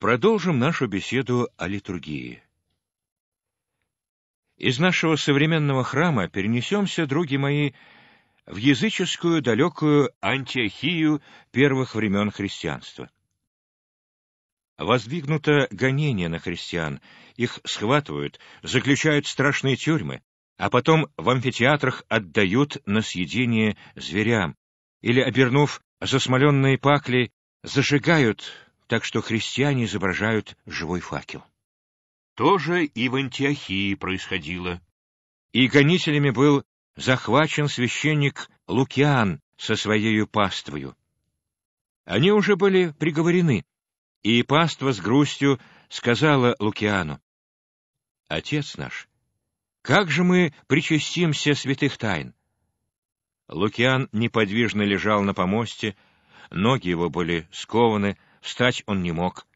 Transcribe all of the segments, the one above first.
Продолжим нашу беседу о литургии. Из нашего современного храма перенесемся, други мои, в языческую далекую антиохию первых времен христианства. Воздвигнуто гонение на христиан, их схватывают, заключают страшные тюрьмы, а потом в амфитеатрах отдают на съедение зверям или, обернув засмоленные пакли, зажигают так что христиане изображают живой факел. То же и в Антиохии происходило. И гонителями был захвачен священник Лукиан со своею паствою. Они уже были приговорены, и паства с грустью сказала Лукиану, «Отец наш, как же мы причастимся святых тайн?» Лукиан неподвижно лежал на помосте, ноги его были скованы, встать он не мог.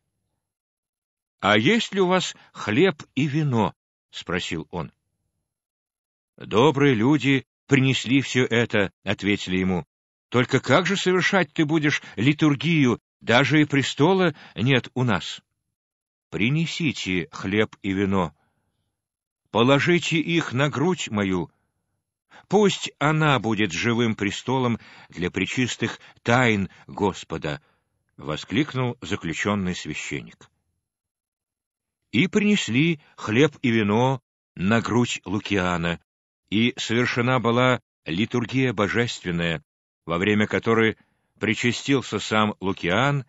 — А есть ли у вас хлеб и вино? — спросил он. — Добрые люди принесли все это, — ответили ему. — Только как же совершать ты будешь литургию, даже и престола нет у нас? — Принесите хлеб и вино. Положите их на грудь мою. Пусть она будет живым престолом для причистых тайн Господа, —— воскликнул заключенный священник. И принесли хлеб и вино на грудь Лукиана, и совершена была литургия божественная, во время которой причастился сам Лукиан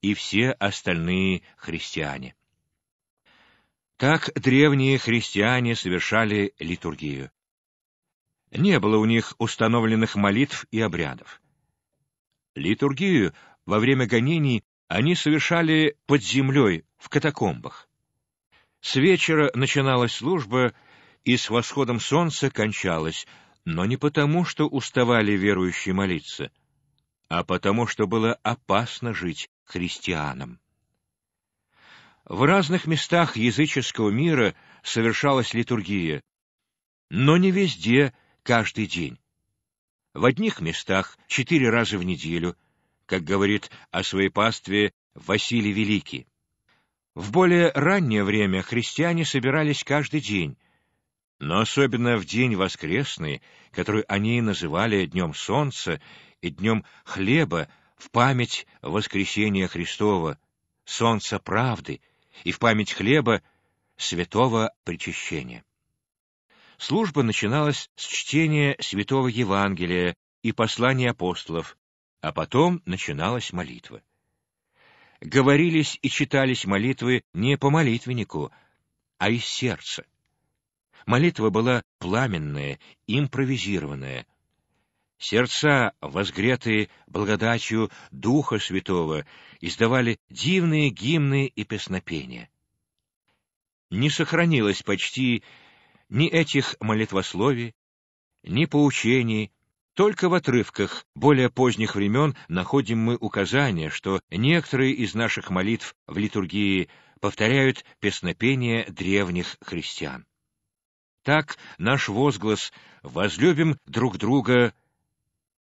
и все остальные христиане. Так древние христиане совершали литургию. Не было у них установленных молитв и обрядов. Литургию во время гонений они совершали под землей, в катакомбах. С вечера начиналась служба, и с восходом солнца кончалась, но не потому, что уставали верующие молиться, а потому, что было опасно жить христианам. В разных местах языческого мира совершалась литургия, но не везде каждый день. В одних местах четыре раза в неделю — как говорит о своей пастве Василий Великий. В более раннее время христиане собирались каждый день, но особенно в день воскресный, который они называли Днем Солнца и Днем Хлеба в память воскресения Христова, Солнца Правды, и в память хлеба Святого Причащения. Служба начиналась с чтения Святого Евангелия и послания апостолов, а потом начиналась молитва. Говорились и читались молитвы не по молитвеннику, а из сердца. Молитва была пламенная, импровизированная. Сердца, возгретые благодатью Духа Святого, издавали дивные гимны и песнопения. Не сохранилось почти ни этих молитвословий, ни поучений, только в отрывках более поздних времен находим мы указание, что некоторые из наших молитв в литургии повторяют песнопения древних христиан. Так наш возглас «возлюбим друг друга»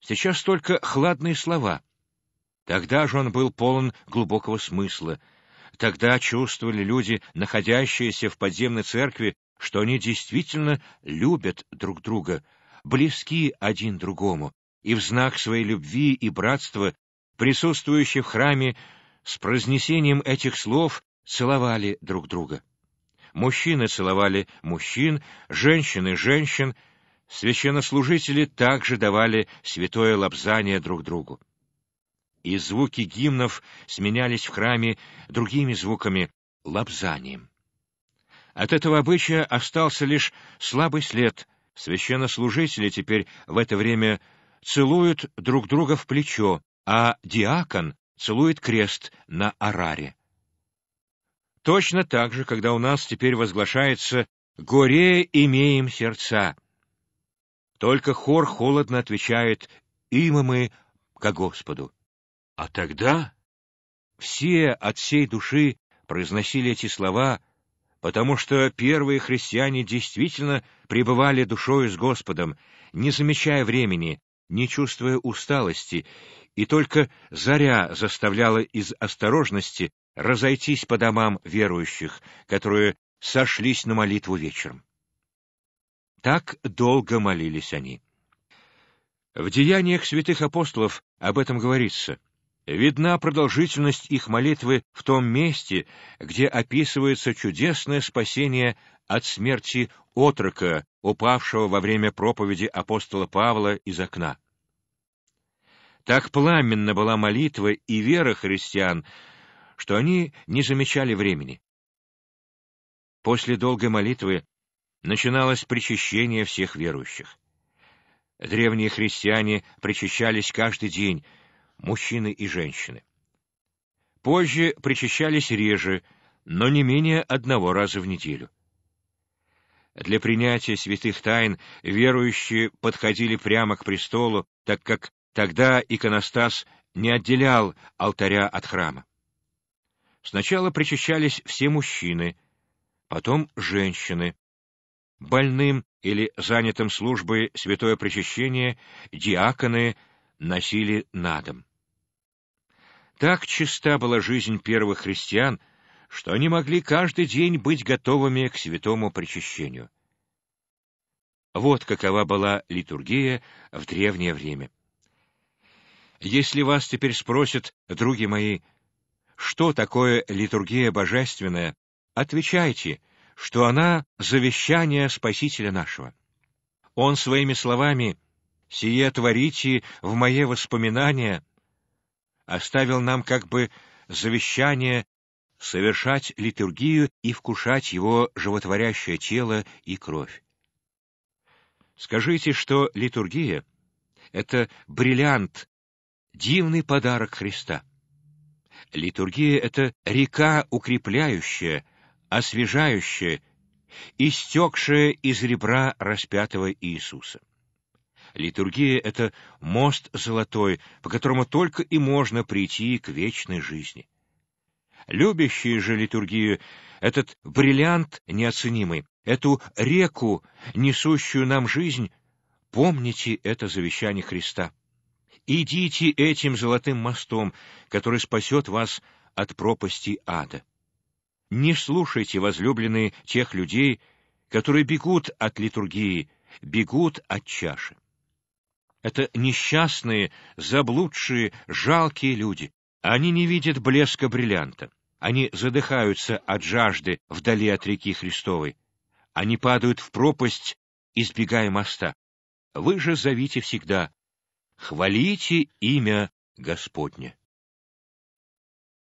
сейчас только хладные слова. Тогда же он был полон глубокого смысла. Тогда чувствовали люди, находящиеся в подземной церкви, что они действительно любят друг друга — близки один другому, и в знак своей любви и братства присутствующие в храме с произнесением этих слов целовали друг друга. Мужчины целовали мужчин, женщины — женщин, священнослужители также давали святое лобзание друг другу. И звуки гимнов сменялись в храме другими звуками — лобзанием. От этого обычая остался лишь слабый след — Священнослужители теперь в это время целуют друг друга в плечо, а диакон целует крест на араре. Точно так же, когда у нас теперь возглашается «Горе имеем сердца», только хор холодно отвечает «Има мы ко Господу». А тогда все от всей души произносили эти слова — потому что первые христиане действительно пребывали душою с Господом, не замечая времени, не чувствуя усталости, и только заря заставляла из осторожности разойтись по домам верующих, которые сошлись на молитву вечером. Так долго молились они. В деяниях святых апостолов об этом говорится — Видна продолжительность их молитвы в том месте, где описывается чудесное спасение от смерти отрока, упавшего во время проповеди апостола Павла из окна. Так пламенно была молитва и вера христиан, что они не замечали времени. После долгой молитвы начиналось причащение всех верующих. Древние христиане причащались каждый день — мужчины и женщины. Позже причащались реже, но не менее одного раза в неделю. Для принятия святых тайн верующие подходили прямо к престолу, так как тогда иконостас не отделял алтаря от храма. Сначала причащались все мужчины, потом женщины. Больным или занятым службой святое причащение диаконы носили на дом. Так чиста была жизнь первых христиан, что они могли каждый день быть готовыми к святому причащению. Вот какова была литургия в древнее время. Если вас теперь спросят, други мои, что такое литургия божественная, отвечайте, что она завещание Спасителя нашего. Он своими словами «Сие творите в мое воспоминание оставил нам как бы завещание совершать литургию и вкушать его животворящее тело и кровь. Скажите, что литургия — это бриллиант, дивный подарок Христа. Литургия — это река укрепляющая, освежающая, истекшая из ребра распятого Иисуса. Литургия — это мост золотой, по которому только и можно прийти к вечной жизни. Любящие же литургию — этот бриллиант неоценимый, эту реку, несущую нам жизнь, помните это завещание Христа. Идите этим золотым мостом, который спасет вас от пропасти ада. Не слушайте, возлюбленные, тех людей, которые бегут от литургии, бегут от чаши. Это несчастные, заблудшие, жалкие люди. Они не видят блеска бриллианта. Они задыхаются от жажды вдали от реки Христовой. Они падают в пропасть, избегая моста. Вы же зовите всегда «Хвалите имя Господне».